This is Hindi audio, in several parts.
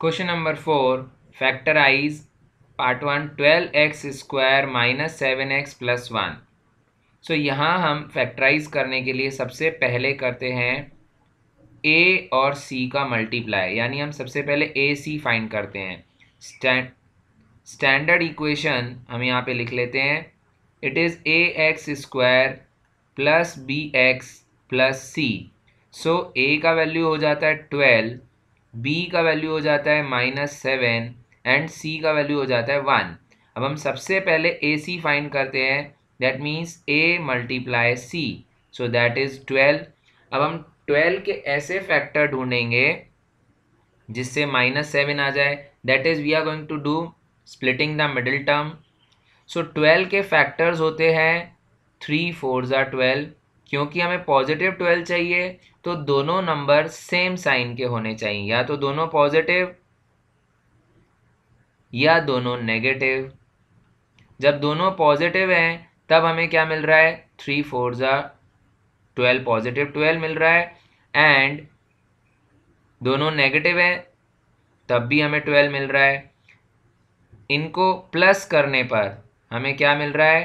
question number four factorise part one twelve x square minus seven x plus one so यहाँ हम फैक्टराइज करने के लिए सबसे पहले करते हैं ए और सी का मल्टीप्लाई यानी हम सबसे पहले ए सी फाइंड करते हैं स्टैंडर्ड इक्वेशन हम यहाँ पे लिख लेते हैं it is a x square plus b x plus c so a का वैल्यू हो जाता है ट्वेल्व बी का वैल्यू हो जाता है माइनस सेवन एंड सी का वैल्यू हो जाता है वन अब हम सबसे पहले ए सी फाइंड करते हैं that means a multiply c so that is twelve अब हम ट्वेल्व के ऐसे फैक्टर ढूंढेंगे जिससे माइनस सेवन आ जाए that is we are going to do splitting the middle term so twelve के फैक्टर्स होते हैं थ्री फोर ज़ा ट्वेल्व क्योंकि हमें पॉजिटिव ट्वेल्व चाहिए तो दोनों नंबर सेम साइन के होने चाहिए या तो दोनों पॉजिटिव या दोनों नेगेटिव जब दोनों पॉजिटिव हैं तब हमें क्या मिल रहा है थ्री फोर ज़ा ट्वेल्व पॉजिटिव ट्वेल्व मिल रहा है एंड दोनों नेगेटिव हैं तब भी हमें ट्वेल्व मिल रहा है इनको प्लस करने पर हमें क्या मिल रहा है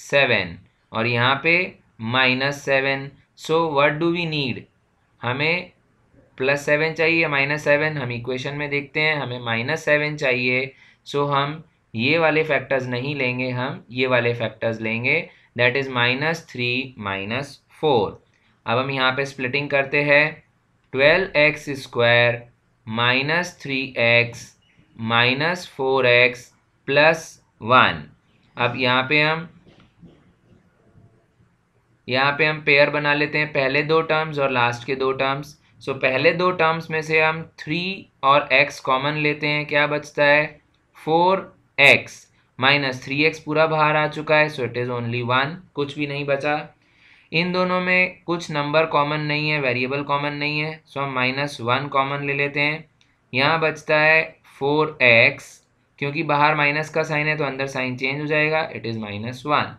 सेवन और यहाँ पे minus seven so what do we need हमें प्लस सेवन चाहिए माइनस सेवन हम इक्वेशन में देखते हैं हमें माइनस सेवन चाहिए सो so हम ये वाले फैक्टर्स नहीं लेंगे हम ये वाले फैक्टर्स लेंगे that is minus three minus four अब हम यहाँ पे स्प्लिटिंग करते हैं twelve x square minus three x minus four x plus one अब यहाँ पे हम यहाँ पे हम पेयर बना लेते हैं पहले दो टर्म्स और लास्ट के दो टर्म्स सो पहले दो टर्म्स में से हम थ्री और एक्स कॉमन लेते हैं क्या बचता है four x minus three x पूरा बाहर आ चुका है so it is only one कुछ भी नहीं बचा इन दोनों में कुछ नंबर कॉमन नहीं है वेरिएबल कॉमन नहीं है सो हम माइनस वन कॉमन ले लेते हैं यहाँ बचता है फोर एक्स क्योंकि बाहर माइनस का साइन है तो अंदर साइन चेंज हो जाएगा it is minus one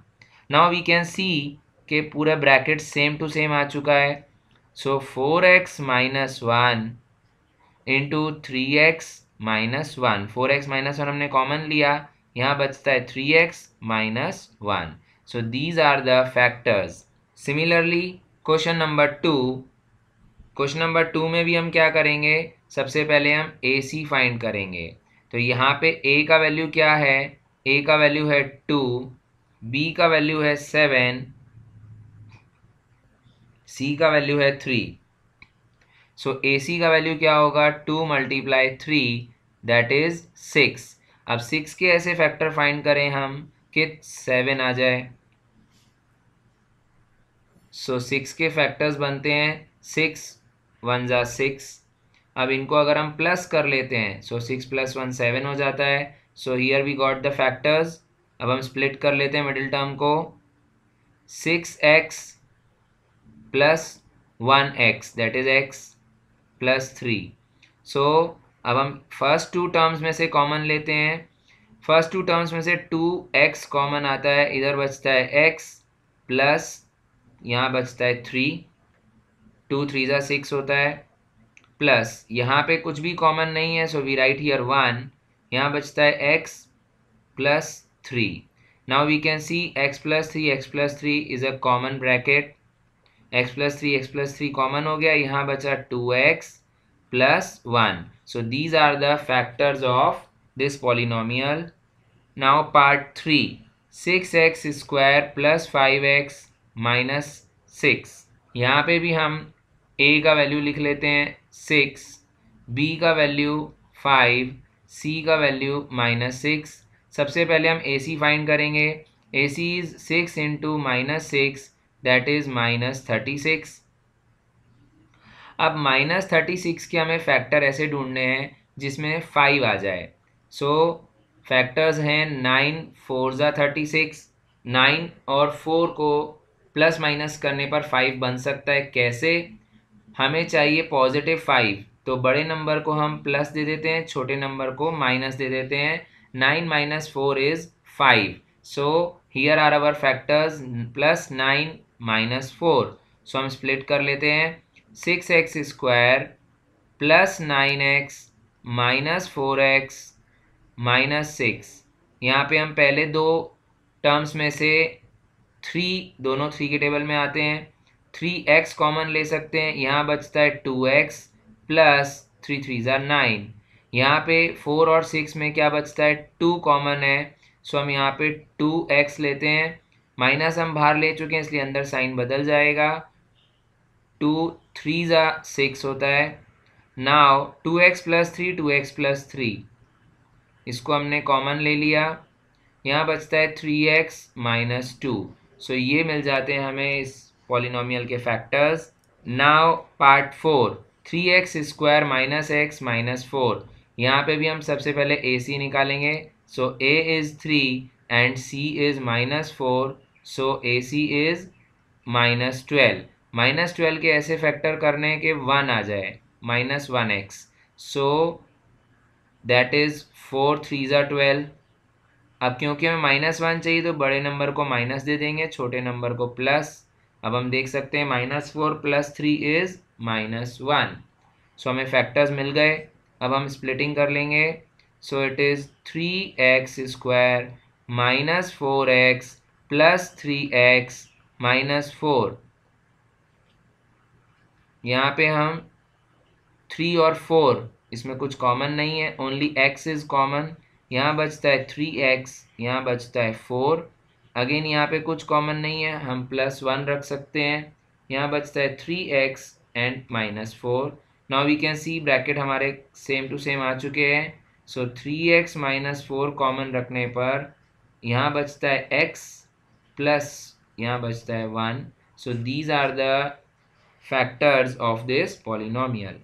now we can see के पूरा ब्रैकेट सेम टू सेम आ चुका है so four x minus one into three x minus one four x minus one हमने कॉमन लिया यहाँ बचता है three x minus one so these are the factors similarly question number two question number two में भी हम क्या करेंगे सबसे पहले हम ए सी फाइंड करेंगे तो यहाँ पे ए का वैल्यू क्या है ए का वैल्यू है टू बी का वैल्यू है सेवन सी का वैल्यू है थ्री सो ए सी का वैल्यू क्या होगा two multiply three that is six अब सिक्स के ऐसे फैक्टर फाइंड करें हम कि सेवन आ जाए सो so, सिक्स के फैक्टर्स बनते हैं सिक्स वन ज़ा सिक्स अब इनको अगर हम प्लस कर लेते हैं so six plus one seven हो जाता है so here we got the factors अब हम स्प्लिट कर लेते हैं मिडिल टर्म को six x plus one x that is x plus three so अब हम फर्स्ट टू टर्म्स में से कॉमन लेते हैं फर्स्ट टू टर्म्स में से टू एक्स कॉमन आता है इधर बचता है एक्स प्लस यहाँ बचता है थ्री टू थ्री ज़ा सिक्स होता है प्लस यहाँ पे कुछ भी कॉमन नहीं है so we write here one यहाँ बचता है x plus three now we can see x plus three x plus three is a common bracket x plus three x plus three common हो गया यहाँ बचा two x plus one so these are the factors of this polynomial now part three six x square plus five x minus six यहाँ पे भी हम ए का वैल्यू लिख लेते हैं सिक्स बी का वैल्यू फाइव सी का वैल्यू माइनस सिक्स सबसे पहले हम ए सी फाइन करेंगे a c is six into minus six that is minus thirty six अब माइनस थर्टी सिक्स के हमें फैक्टर ऐसे ढूंढने हैं जिसमें फाइव आ जाए सो so, फैक्टर्स हैं नाइन फोर ज़ा थर्टी सिक्स नाइन और फोर को प्लस माइनस करने पर फाइव बन सकता है कैसे हमें चाहिए पॉजिटिव फाइव तो बड़े नंबर को हम प्लस दे देते हैं छोटे नंबर को माइनस दे देते हैं nine minus four is five so here are our factors plus nine minus four so हम स्प्लिट कर लेते हैं six x square plus nine x minus four x minus six यहाँ पर हम पहले दो टर्म्स में से थ्री दोनों थ्री के टेबल में आते हैं थ्री एक्स कॉमन ले सकते हैं यहाँ बचता है two x plus three three ज़ार नाइन यहाँ पे फोर और सिक्स में क्या बचता है टू कॉमन है सो हम यहाँ पे टू एक्स लेते हैं माइनस हम बाहर ले चुके हैं इसलिए अंदर साइन बदल जाएगा टू थ्री ज़ा सिक्स होता है now two x plus three two x plus three इसको हमने कॉमन ले लिया यहाँ बचता है three x minus two so ये मिल जाते हैं हमें इस पॉलिनोमियल के factors now part four three x square minus x minus four यहाँ पर भी हम सबसे पहले ए सी निकालेंगे so a is three and c is minus four so a c is minus twelve minus twelve के ऐसे फैक्टर करने के वन आ जाए minus one x so that is four three ज़ा ट्वेल्व अब क्योंकि हमें माइनस वन चाहिए तो बड़े नंबर को माइनस दे देंगे छोटे नंबर को प्लस अब हम देख सकते हैं minus four plus three is minus one so हमें फैक्टर्स मिल गए अब हम स्प्लिटिंग कर लेंगे so it is three x square minus four x plus three x minus four यहाँ पे हम थ्री और फोर इसमें कुछ कॉमन नहीं है ओनली एक्स इज़ कॉमन यहाँ बचता है थ्री एक्स यहाँ बचता है फोर अगेन यहाँ पे कुछ कॉमन नहीं है हम प्लस वन रख सकते हैं यहाँ बचता है three x and minus four now we can see bracket हमारे सेम टू सेम आ चुके हैं so three x minus four common रखने पर यहाँ बचता है एक्स plus यहाँ बचता one so these are the factors of this polynomial